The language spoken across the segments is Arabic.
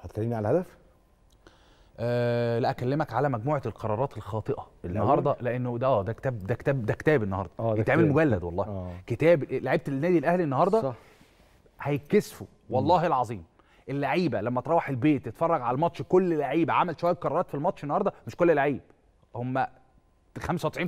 هتكلمني على الهدف؟ أه لا اكلمك على مجموعه القرارات الخاطئه النهارده لانه ده اه ده كتاب ده كتاب ده كتاب النهارده آه، يتعمل مجلد والله أوه. كتاب لعيبه النادي الاهلي النهارده صح. هيتكسفوا والله مم. العظيم اللعيبه لما تروح البيت تتفرج على الماتش كل لعيبه عمل شويه قرارات في الماتش النهارده مش كل لعيب هم 95%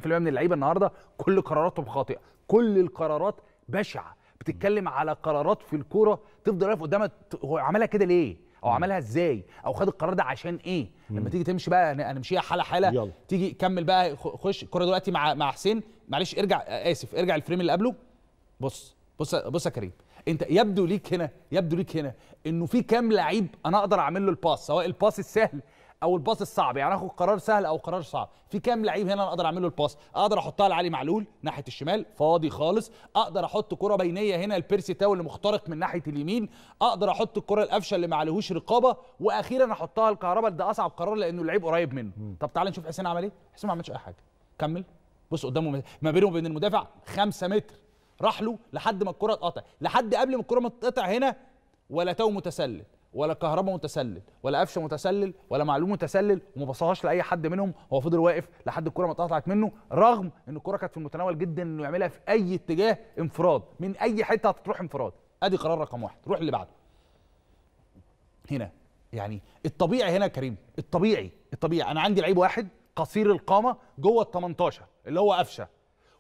من اللعيبه النهارده كل قراراتهم خاطئه كل القرارات بشعه بتتكلم على قرارات في الكوره تفضل واقف قدامك هو عملها كده ليه او عملها ازاي او خد القرار ده عشان ايه لما تيجي تمشي بقى هنمشيها حاله حاله يلا. تيجي كمل بقى خش الكره دلوقتي مع مع حسين معلش ارجع اسف ارجع الفريم اللي قبله بص بص بص يا كريم انت يبدو ليك هنا يبدو ليك هنا انه في كام لعيب انا اقدر اعمل له الباس سواء الباس السهل او الباص الصعب يعني اخد قرار سهل او قرار صعب في كام لعيب هنا انا اقدر اعمل له الباص اقدر احطها لعلي معلول ناحيه الشمال فاضي خالص اقدر احط كره بينيه هنا لبيرسي تاو اللي مخترق من ناحيه اليمين اقدر احط الكره القفشه اللي ما عليهوش رقابه واخيرا احطها الكهرباء ده اصعب قرار لانه اللعيب قريب منه مم. طب تعال نشوف حسين عمل ايه حسين ما عملش اي حاجه كمل بص قدامه ما بينه وبين المدافع 5 متر راح له لحد ما الكره اتقطع لحد قبل ما الكره ما تتقطع هنا ولا تاو متسلل ولا كهربا متسلل ولا قفشه متسلل ولا معلوم متسلل وما بصهاش لاي حد منهم هو فضل واقف لحد الكره ما اتقطعت منه رغم ان الكره كانت في المتناول جدا انه يعملها في اي اتجاه انفراد من اي حته هتروح انفراد ادي قرار رقم واحد روح اللي بعده هنا يعني الطبيعي هنا يا كريم الطبيعي الطبيعي انا عندي لعيب واحد قصير القامه جوه ال 18 اللي هو قفشه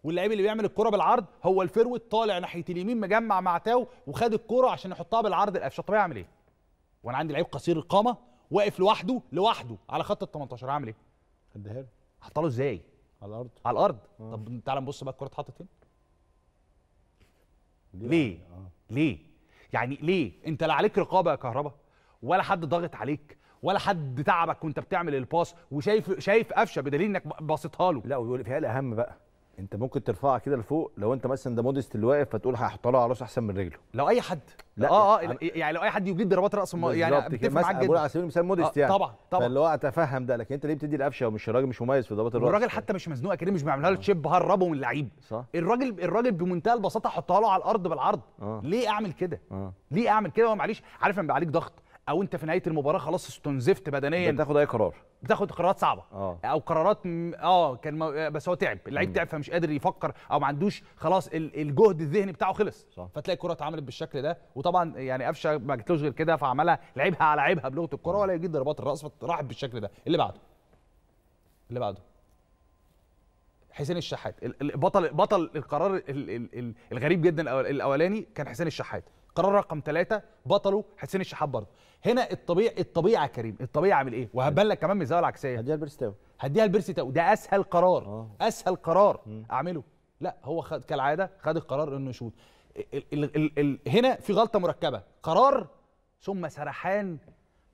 واللعيب اللي بيعمل الكره بالعرض هو الفروت طالع ناحيه اليمين مجمع مع تاو وخد الكره عشان يحطها بالعرض القفشه طبيعي اعمل ايه وانا عندي لعيب قصير القامه واقف لوحده لوحده على خط ال 18 هعمل ايه؟ هديها له هحطها له ازاي؟ على الارض على الارض آه. طب تعالى نبص بقى الكره اتحطت فين؟ ليه؟ آه. ليه؟ يعني ليه؟ انت لا عليك رقابه يا كهربا ولا حد ضاغط عليك ولا حد تعبك وانت بتعمل الباس وشايف شايف قفشه بدليل انك باصتها له لا ويقول فيها الاهم بقى انت ممكن ترفعها كده لفوق لو انت مثلا ده موديست اللي واقف فتقول هحطها له على راسه احسن من رجله لو اي حد لا اه اه يعني, يعني لو اي حد يجيب ضربات راس يعني بتفهم معاك جدا على سبيل المثال آه، موديست يعني طبعا طبعا فاللي هو اتفهم ده لكن انت ليه بتدي القفشه ومش الراجل مش مميز في ضربات الراس الراجل حتى مش مزنوق اكيد مش بيعملها له آه. تشيب هربه من اللعيب صح الراجل الراجل بمنتهى البساطه حطها له على الارض بالعرض آه. ليه اعمل كده ليه اعمل كده هو معلش عارف لما بيبقى عليك ضغط او انت في نهايه المباراه خلاص استنزفت بدنيا بتاخد اي قرار بتاخد قرارات صعبه أوه. او قرارات م... اه كان م... بس هو تعب اللعيب تعب فمش قادر يفكر او ما عندوش خلاص الجهد الذهني بتاعه خلص صح. فتلاقي الكره اتعملت بالشكل ده وطبعا يعني قفشه ما جاتلوش غير كده فعملها لعبها على عيبها بلغه الكره ولا يجيب ضربات الراس فراحت بالشكل ده اللي بعده اللي بعده حسين الشحات بطل بطل القرار الغريب جدا الاولاني كان حسين الشحات قرار رقم ثلاثة بطله حسين الشحات برضه هنا الطبيعي الطبيعه كريم الطبيعه عامل ايه وهبان لك كمان مزاول العكسيه هديها تاو هديها تاو ده اسهل قرار أوه. اسهل قرار م. اعمله لا هو خد كالعاده خد القرار انه يشوط ال ال ال ال هنا في غلطه مركبه قرار ثم سرحان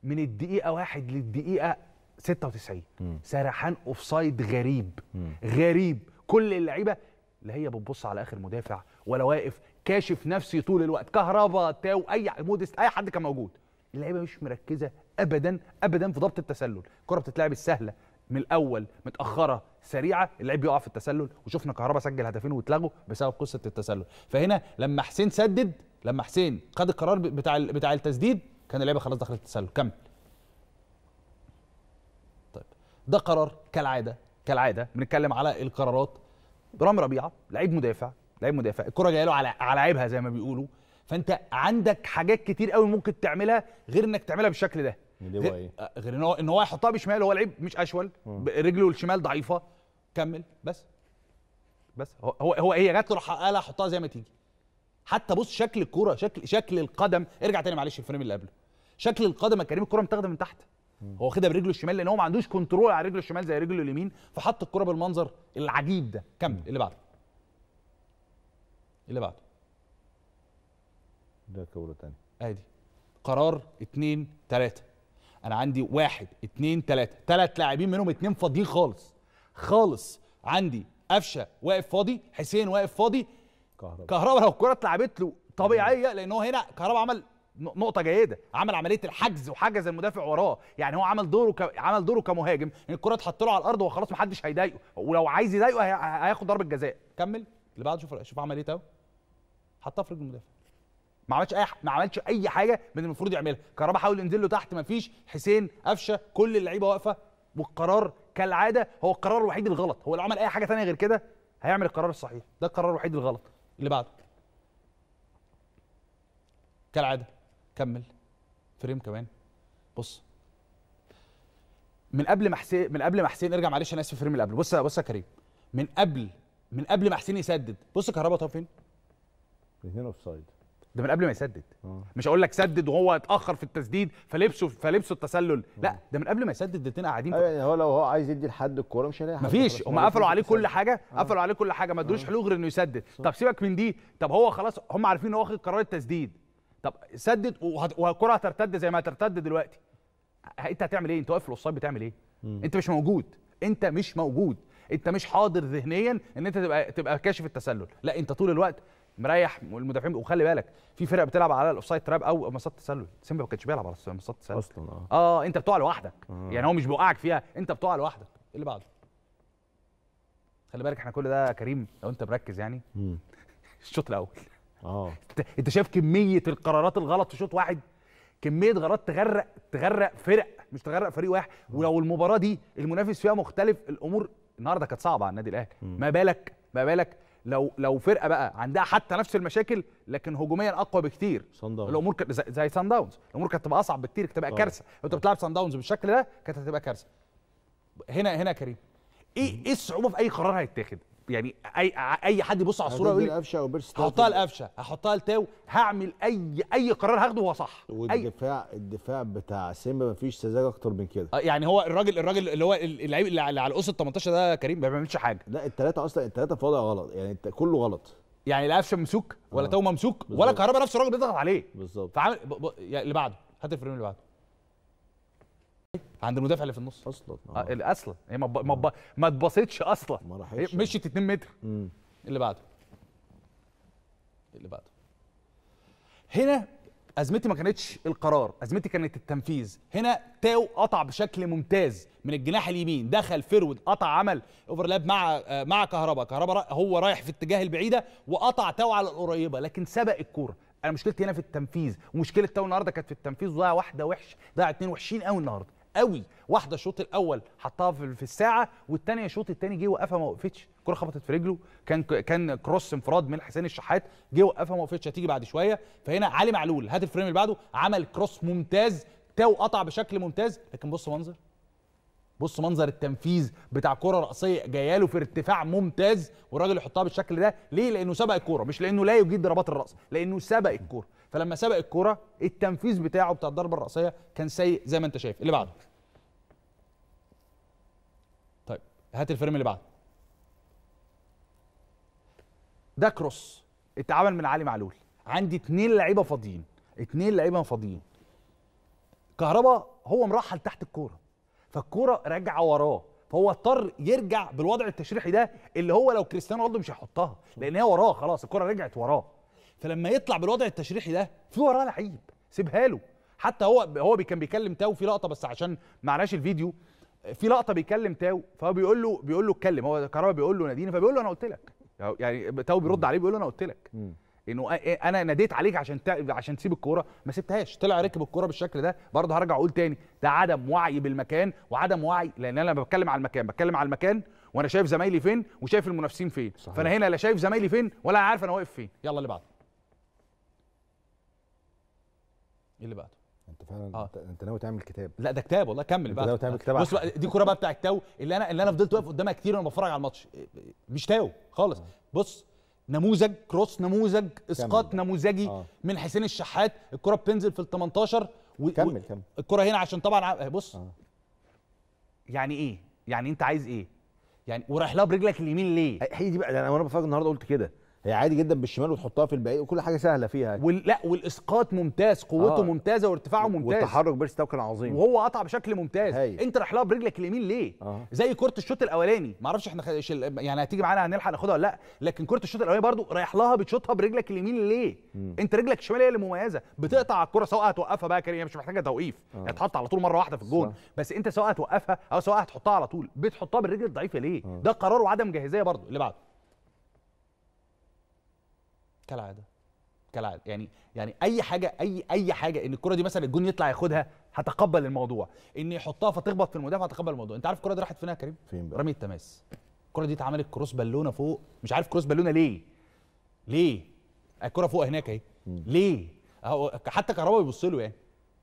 من الدقيقه واحد للدقيقه 96 سرحان اوفسايد غريب م. غريب كل اللعيبه اللي هي بتبص على اخر مدافع ولا واقف كاشف نفسي طول الوقت كهربا تاو اي مودست اي حد كان موجود اللعيبه مش مركزه ابدا ابدا في ضبط التسلل الكره بتتلعب السهله من الاول متاخره سريعه اللعيب بيقع في التسلل وشفنا كهربا سجل هدفين واتلغوا بسبب قصه التسلل فهنا لما حسين سدد لما حسين خد القرار بتاع بتاع التسديد كان اللعيبه خلاص دخلت التسلل كمل طيب ده قرار كالعاده كالعاده بنتكلم على القرارات رامي ربيعه لعيب مدافع لعيب مدافع الكره جايه له على على عيبها زي ما بيقولوا فانت عندك حاجات كتير قوي ممكن تعملها غير انك تعملها بالشكل ده غير, إيه؟ آه، غير ان هو ان هو يحطها بشمال هو لعيب مش اشول رجله الشمال ضعيفه كمل بس بس هو هو إيه، هي جات له حقها لها حطها زي ما تيجي حتى بص شكل الكوره شكل شكل القدم ارجع تاني معلش الفريم اللي قبله شكل القدم يا كريم الكوره متاخده من تحت هو واخدها برجله الشمال لان هو ما عندوش كنترول على رجله الشمال زي رجله اليمين فحط الكره بالمنظر العجيب ده كمل اللي بعده اللي بعده ده كوره ثانيه ادي قرار 2 3 انا عندي 1 2 3 ثلاث لاعبين منهم اتنين فاضيين خالص خالص عندي قفشه واقف فاضي حسين واقف فاضي كهرباء كهرباء لو الكره اتلعبت له طبيعيه لان هو هنا كهرباء عمل نقطه جيده عمل عمليه الحجز وحجز المدافع وراه يعني هو عمل دوره ك... عمل دوره كمهاجم ان الكره اتحط له على الارض وخلاص محدش هيضايقه ولو عايز يضايقه هي... هياخد ضربه جزاء كمل اللي بعده شوف شوف عمل ايه حطها في رجل المدافع ما عملش اي ما عملش اي حاجه من المفروض يعملها كهربا حاول ينزل له تحت ما فيش حسين قفشه كل اللعيبه واقفه والقرار كالعاده هو القرار الوحيد الغلط هو لو عمل اي حاجه ثانيه غير كده هيعمل القرار الصحيح ده القرار الوحيد الغلط اللي بعده كالعاده كمل فريم كمان بص من قبل ما حسين من قبل ما حسين ارجع معلش انا اسف الفريم اللي قبله بص بص يا كريم من قبل من قبل ما حسين يسدد بص كهربا طب فين؟ هنا اوف سايد ده من قبل ما يسدد أوه. مش هقول لك سدد وهو اتاخر في التسديد فلبسه فلبسه التسلل أوه. لا ده من قبل ما يسدد الاثنين قاعدين أيوة، يعني هو لو هو عايز يدي لحد الكوره مش هيلاقي مفيش هم قفلوا عليه كل حاجه آه. قفلوا عليه كل حاجه ما ادوش آه. حلول غير انه يسدد صح. طب سيبك من دي طب هو خلاص هم عارفين ان هو واخد قرار التسديد طب سدد والكره هترتد زي ما هترتد دلوقتي انت هتعمل ايه انت واقف في الاوفسايد بتعمل ايه مم. انت مش موجود انت مش موجود انت مش حاضر ذهنيا ان انت تبقى تبقى كاشف التسلل لا انت طول الوقت مريح المدافعين وخلي بالك في فرق بتلعب على الاوفسايد تراب او مسات تسلل سيمبا ما كانش بيلعب على مسات تسلل اصلا اه اه انت بتقع لوحدك آه. يعني هو مش بيوقعك فيها انت بتقع لوحدك إيه اللي بعده خلي بالك احنا كل ده كريم لو انت مركز يعني الشوط الاول اه انت شايف كميه القرارات الغلط في شوط واحد كميه قرارات تغرق تغرق فرق مش تغرق فريق واحد آه. ولو المباراه دي المنافس فيها مختلف الامور النهارده كانت صعبه على النادي الاهلي ما بالك ما بالك لو لو فرقه بقى عندها حتى نفس المشاكل لكن هجوميا اقوى بكتير الامور كانت زي سان داونز الامور كانت تبقى اصعب بكتير كانت تبقى آه. كارثه لو انت بتلعب سان داونز بالشكل ده كانت هتبقى كارثه هنا هنا كريم ايه ايه الصعوبه في اي قرار هيتاخد يعني اي اي حد يبص على الصوره يقول القفشه بيرس هحطها القفشه هحطها التاو هعمل اي اي قرار هاخده هو صح والدفاع أي... الدفاع بتاع سيمبا مفيش سذاجه اكتر من كده يعني هو الراجل الراجل اللي هو اللعيب اللي على الاوس ال 18 ده كريم ما بيعملش حاجه لا الثلاثه اصلا الثلاثه في وضع غلط يعني كله غلط يعني لا قفشه ممسوك ولا آه. تاو ممسوك ولا كهربا نفس الراجل بيضغط عليه بالظبط فعمل ب... ب... يعني اللي بعده هات الفريم اللي بعده عند المدافع اللي في النص اصلا آه. آه، اصلا هي ما ما ما اتبسطش اصلا ما راحتش مشيت 2 متر مم. اللي بعده اللي بعده هنا ازمتي ما كانتش القرار ازمتي كانت التنفيذ هنا تاو قطع بشكل ممتاز من الجناح اليمين دخل فيرود قطع عمل اوفرلاب مع آه، مع كهربا كهربا هو رايح في اتجاه البعيده وقطع تاو على القريبه لكن سبق الكوره انا مشكلتي هنا في التنفيذ ومشكله تاو النهارده كانت في التنفيذ وضيع واحده وحش ضيع اتنين وحشين قوي النهارده قوي واحده الشوط الاول حطها في الساعه والثانيه الشوط الثاني جه وقفها ما وقفتش الكره خبطت في رجله كان كان كروس انفراد من حسين الشحات جه وقفها ما وقفتش هتيجي بعد شويه فهنا علي معلول هات الفريم اللي بعده عمل كروس ممتاز تاو قطع بشكل ممتاز لكن بص منظر بص منظر التنفيذ بتاع كره راسيه جايه له في ارتفاع ممتاز والراجل يحطها بالشكل ده ليه لانه سبق الكوره مش لانه لا يجيد ضربات الراس لانه سبق الكوره فلما سبق الكوره التنفيذ بتاعه بتاع الضربه الراسيه كان سيء زي ما انت شايف اللي بعده طيب هات الفريم اللي بعده ده كروس اتعمل من علي معلول عندي اتنين لعيبه فاضيين اتنين لعيبه فاضيين كهربا هو مرحل تحت الكوره فالكوره راجعه وراه فهو اضطر يرجع بالوضع التشريحي ده اللي هو لو كريستيانو رونالدو مش هيحطها لان هي وراه خلاص الكوره رجعت وراه فلما يطلع بالوضع التشريحي ده في وراه لعيب سيبها له حتى هو هو كان بيكلم تاو في لقطه بس عشان عناش الفيديو في لقطه بيكلم تاو فهو بيقول له بيقول له اتكلم هو كهربا بيقول له ناديني فبيقول له انا قلت لك يعني تاو بيرد عليه بيقول له انا قلت لك انه إيه، انا ناديت عليك عشان عشان تسيب الكوره ما سبتهاش طلع ركب الكوره بالشكل ده برضه هرجع اقول تاني ده عدم وعي بالمكان وعدم وعي لان انا بتكلم على المكان بتكلم على المكان وانا شايف زمايلي فين وشايف المنافسين فين صحيح. فانا هنا لا شايف زمايلي فين ولا عارف انا واقف فين يلا اللي بعده ايه اللي بعده انت فعلا آه. انت ناوي تعمل كتاب لا ده كتاب والله كمل بقى ناوي تعمل كتاب بص بقى دي الكوره بقى بتاع التاو اللي انا اللي انا فضلت واقف قدامها كتير وانا بتفرج على الماتش مش تاو خالص آه. بص نموذج كروس نموذج اسقاط نموذجي آه. من حسين الشحات الكره بتنزل في ال 18 و... كمل كمل الكره هنا عشان طبعا بص آه. يعني ايه يعني انت عايز ايه يعني ورايح لها برجلك اليمين ليه هي دي بقى انا وانا بتفرج النهارده قلت كده هي عادي جدا بالشمال وتحطها في البعيد وكل حاجه سهله فيها يعني. وال... لا والاسقاط ممتاز قوته آه. ممتازه وارتفاعه ممتاز والتحرك بيرس كان عظيم وهو قطع بشكل ممتاز هاي. انت راح لها برجلك اليمين ليه آه. زي كره الشوط الاولاني ما اعرفش احنا خ... شل... يعني هتيجي معانا هنلحق ناخدها ولا لا لكن كره الشوط الاولاني برضو رايح لها بتشوطها برجلك اليمين ليه م. انت رجلك الشمال هي اللي مميزه بتقطع على الكره سواء هتوقفها بقى كريم مش محتاجه توقيف آه. هتحط على طول مره واحده في الجون صح. بس انت سواء هتوقفها او سواء هتحطها على طول بتحطها بالرجل الضعيفه ليه آه. ده قرار وعدم جاهزيه برضو اللي بعده كالعاده كالعاده يعني يعني اي حاجه اي اي حاجه ان الكره دي مثلا الجون يطلع ياخدها هتقبل الموضوع ان يحطها فتخبط في المدافع هتقبل الموضوع انت عارف الكره دي راحت فين يا كريم فين رمي التماس الكره دي اتعملت كروس بالونه فوق مش عارف كروس بالونه ليه ليه الكره فوق هناك اهي ليه اهو حتى كهربا بيبص له يعني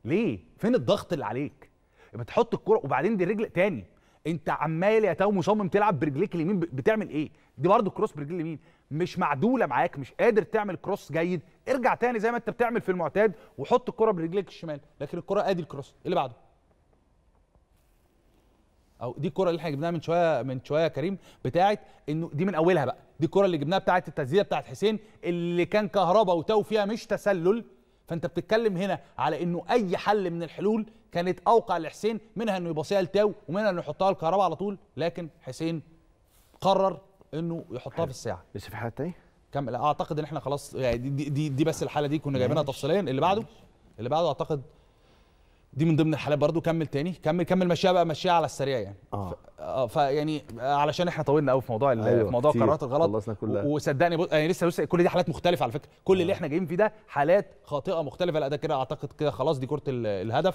ليه فين الضغط اللي عليك بتحط الكره وبعدين دي رجل تاني انت عمال يا تو مصمم تلعب برجليك اليمين بتعمل ايه دي برضه الكروس برجليك اليمين مش معدوله معاك مش قادر تعمل كروس جيد ارجع تاني زي ما انت بتعمل في المعتاد وحط الكره برجليك الشمال لكن الكره ادي الكروس ايه اللي بعده او دي الكره اللي احنا جبناها من شويه من شويه كريم بتاعه انه دي من اولها بقى دي الكره اللي جبناها بتاعه التسديده بتاعه حسين اللي كان كهربا وتو فيها مش تسلل فانت بتتكلم هنا على انه اي حل من الحلول كانت اوقع لحسين منها انه يباصيها لتاو ومنها انه يحطها الكهرباء على طول لكن حسين قرر انه يحطها في الساعه لسه في حاله تانية؟ كمل اعتقد ان احنا خلاص يعني دي, دي دي بس الحاله دي كنا جايبينها تفصيليا اللي بعده اللي بعده اعتقد دي من ضمن الحالات برضو كمل تاني كمل كمل مشيها بقى مشيها على السريع يعني اه فيعني آه، علشان احنا طولنا قوي في موضوع أيوة موضوع القرارات الغلط خلصنا كلها وصدقني بص يعني لسه بص كل دي حالات مختلفه على فكره كل آه. اللي احنا جايين فيه ده حالات خاطئه مختلفه لا ده كده اعتقد كده خلاص دي كره الهدف